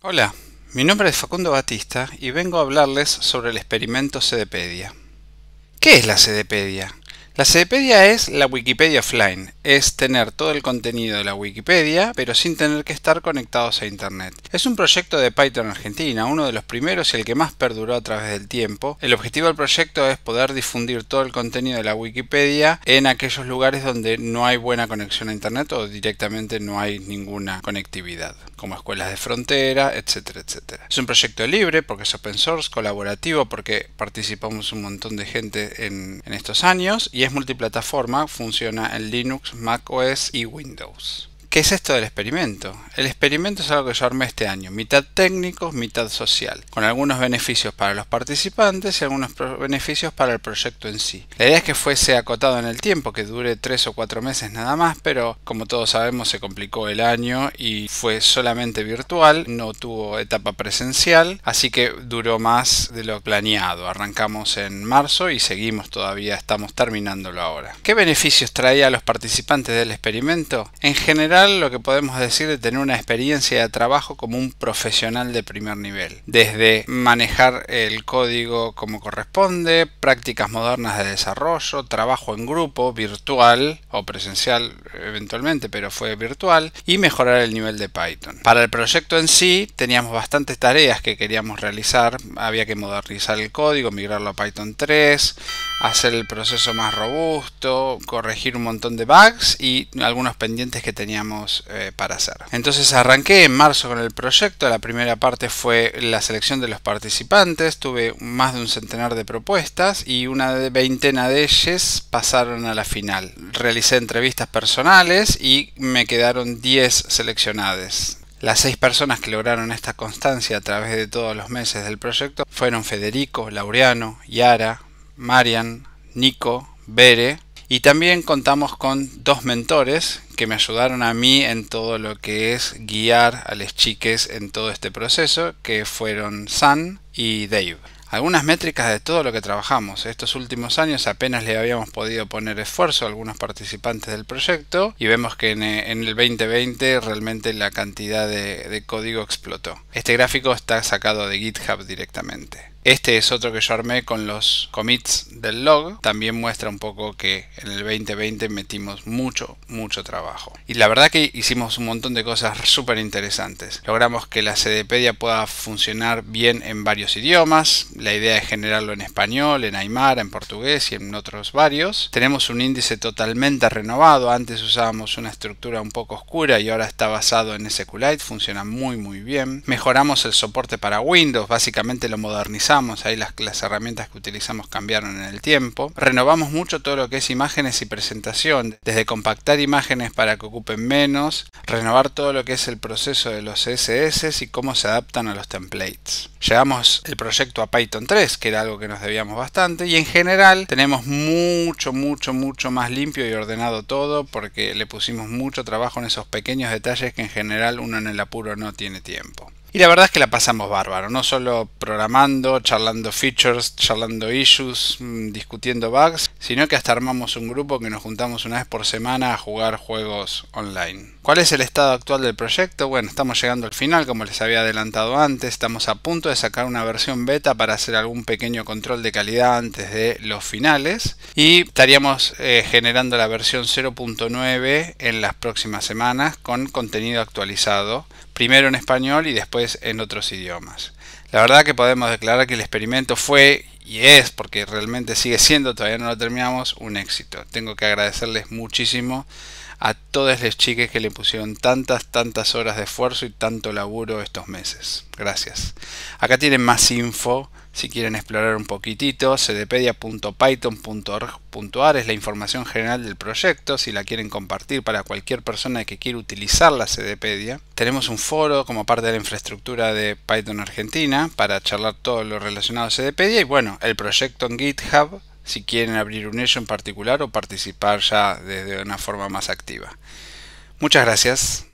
Hola, mi nombre es Facundo Batista y vengo a hablarles sobre el experimento CDPEDIA. ¿Qué es la Cedepedia? La CDPedia es la Wikipedia offline, es tener todo el contenido de la Wikipedia, pero sin tener que estar conectados a Internet. Es un proyecto de Python Argentina, uno de los primeros y el que más perduró a través del tiempo. El objetivo del proyecto es poder difundir todo el contenido de la Wikipedia en aquellos lugares donde no hay buena conexión a Internet o directamente no hay ninguna conectividad, como escuelas de frontera, etcétera, etcétera. Es un proyecto libre porque es open source, colaborativo porque participamos un montón de gente en, en estos años y multiplataforma, funciona en Linux, macOS y Windows. ¿Qué es esto del experimento? El experimento es algo que yo armé este año, mitad técnico, mitad social, con algunos beneficios para los participantes y algunos beneficios para el proyecto en sí. La idea es que fuese acotado en el tiempo, que dure tres o cuatro meses nada más, pero como todos sabemos se complicó el año y fue solamente virtual, no tuvo etapa presencial, así que duró más de lo planeado. Arrancamos en marzo y seguimos todavía, estamos terminándolo ahora. ¿Qué beneficios traía a los participantes del experimento? En general, lo que podemos decir de tener una experiencia de trabajo como un profesional de primer nivel, desde manejar el código como corresponde, prácticas modernas de desarrollo, trabajo en grupo, virtual o presencial eventualmente, pero fue virtual, y mejorar el nivel de Python. Para el proyecto en sí teníamos bastantes tareas que queríamos realizar, había que modernizar el código, migrarlo a Python 3, hacer el proceso más robusto, corregir un montón de bugs y algunos pendientes que teníamos eh, para hacer. Entonces arranqué en marzo con el proyecto, la primera parte fue la selección de los participantes, tuve más de un centenar de propuestas y una de veintena de ellas pasaron a la final. Realicé entrevistas personales y me quedaron 10 seleccionadas. Las seis personas que lograron esta constancia a través de todos los meses del proyecto fueron Federico, Laureano, Yara, Marian, Nico, Bere. Y también contamos con dos mentores que me ayudaron a mí en todo lo que es guiar a los chiques en todo este proceso, que fueron San y Dave. Algunas métricas de todo lo que trabajamos. Estos últimos años apenas le habíamos podido poner esfuerzo a algunos participantes del proyecto y vemos que en, eh, el 2020 realmente la cantidad de código explotó. Este gráfico está sacado de GitHub directamente. Este es otro que yo armé con los commits del log. También muestra un poco que en el 2020 metimos mucho, mucho trabajo. Y la verdad que hicimos un montón de cosas súper interesantes. Logramos que la CDpedia pueda funcionar bien en varios idiomas. La idea es generarlo en español, en aymara, en portugués y en otros varios. Tenemos un índice totalmente renovado. Antes usábamos una estructura un poco oscura y ahora está basado en SQLite. Funciona muy, muy bien. Mejoramos el soporte para Windows. Básicamente lo modernizamos ahí las, las herramientas que utilizamos cambiaron en el tiempo. Renovamos mucho todo lo que es imágenes y presentación, desde compactar imágenes para que ocupen menos, renovar todo lo que es el proceso de los CSS y cómo se adaptan a los templates. Llevamos el proyecto a Python 3, que era algo que nos debíamos bastante, y en general tenemos mucho, mucho, mucho más limpio y ordenado todo porque le pusimos mucho trabajo en esos pequeños detalles que en general uno en el apuro no tiene tiempo. Y la verdad es que la pasamos bárbaro, no solo programando, charlando features, charlando issues, mm, discutiendo bugs, sino que hasta armamos un grupo que nos juntamos una vez por semana a jugar juegos online. ¿Cuál es el estado actual del proyecto? Bueno, estamos llegando al final, como les había adelantado antes, estamos a punto de sacar una versión beta para hacer algún pequeño control de calidad antes de los finales y estaríamos eh, generando la versión 0.9 en las próximas semanas con contenido actualizado primero en español y después en otros idiomas. La verdad que podemos declarar que el experimento fue y es, porque realmente sigue siendo, todavía no lo terminamos, un éxito. Tengo que agradecerles muchísimo a todas las chicas que le pusieron tantas, tantas horas de esfuerzo y tanto laburo estos meses. Gracias. Acá tienen más info si quieren explorar un poquitito, cdpedia.python.org.ar es la información general del proyecto, si la quieren compartir para cualquier persona que quiera utilizar la cdpedia. Tenemos un foro como parte de la infraestructura de Python Argentina para charlar todo lo relacionado a cdpedia y bueno, el proyecto en GitHub si quieren abrir un ello en particular o participar ya desde una forma más activa. Muchas gracias.